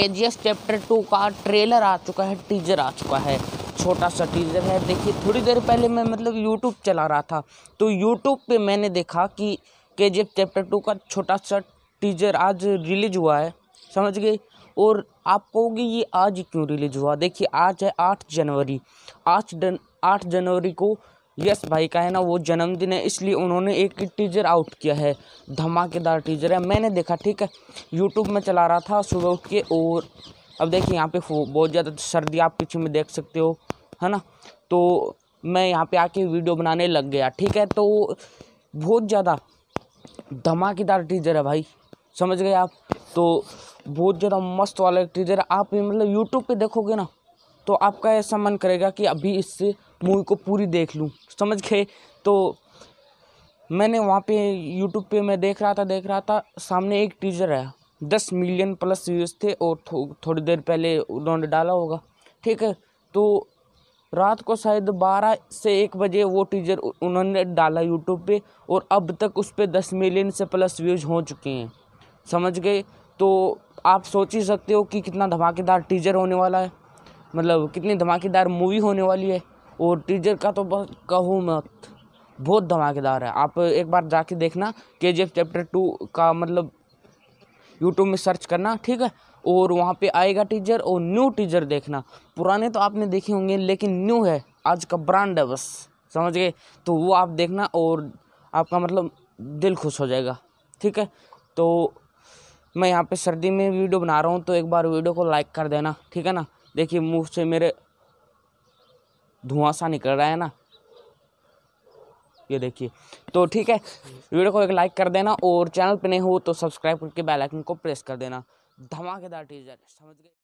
के G chapter two का trailer आ चुका है टीजर आ चुका है छोटा सा टीजर है देखिए थोड़ी देर पहले मैं मतलब यूट्यूब चला रहा था तो यूट्यूब पे मैंने देखा कि के जी चैप्टर टू का छोटा सा टीजर आज रिलीज हुआ है समझ गए और आप कहोगे ये आज क्यों रिलीज हुआ देखिए आज है आठ जनवरी आठ आठ जनवरी को यस भाई का है ना वो जन्मदिन है इसलिए उन्होंने एक टीजर आउट किया है धमाकेदार टीजर है मैंने देखा ठीक है यूट्यूब में चला रहा था सुबह उठ के और अब देखिए यहाँ पे बहुत ज़्यादा सर्दी आप पीछे में देख सकते हो है ना तो मैं यहाँ पे आके वीडियो बनाने लग गया ठीक है तो बहुत ज़्यादा धमाकेदार टीजर है भाई समझ गए आप तो बहुत ज़्यादा मस्त वाला टीजर आप मतलब यूट्यूब पर देखोगे ना तो आपका ऐसा मन करेगा कि अभी इस मूवी को पूरी देख लूँ समझ गए तो मैंने वहाँ पे यूट्यूब पे मैं देख रहा था देख रहा था सामने एक टीजर आया दस मिलियन प्लस व्यूज थे और थो, थोड़ी देर पहले उन्होंने डाला होगा ठीक है तो रात को शायद बारह से एक बजे वो टीजर उन्होंने डाला यूट्यूब पे और अब तक उस पर दस मिलियन से प्लस व्यूज हो चुके हैं समझ गए तो आप सोच ही सकते हो कि कितना धमाकेदार टीजर होने वाला है मतलब कितनी धमाकेदार मूवी होने वाली है और टीजर का तो बहुत कहूँ मत बहुत धमाकेदार है आप एक बार जाके देखना के जी एफ चैप्टर टू का मतलब यूट्यूब में सर्च करना ठीक है और वहाँ पे आएगा टीजर और न्यू टीजर देखना पुराने तो आपने देखे होंगे लेकिन न्यू है आज का ब्रांड है बस समझ गए तो वो आप देखना और आपका मतलब दिल खुश हो जाएगा ठीक है तो मैं यहाँ पे सर्दी में वीडियो बना रहा हूँ तो एक बार वीडियो को लाइक कर देना ठीक है ना देखिए मुंह से मेरे धुआं सा निकल रहा है ना ये देखिए तो ठीक है वीडियो को एक लाइक कर देना और चैनल पे नहीं हो तो सब्सक्राइब करके बेल आइकन को प्रेस कर देना धमाकेदार टीजर समझ गए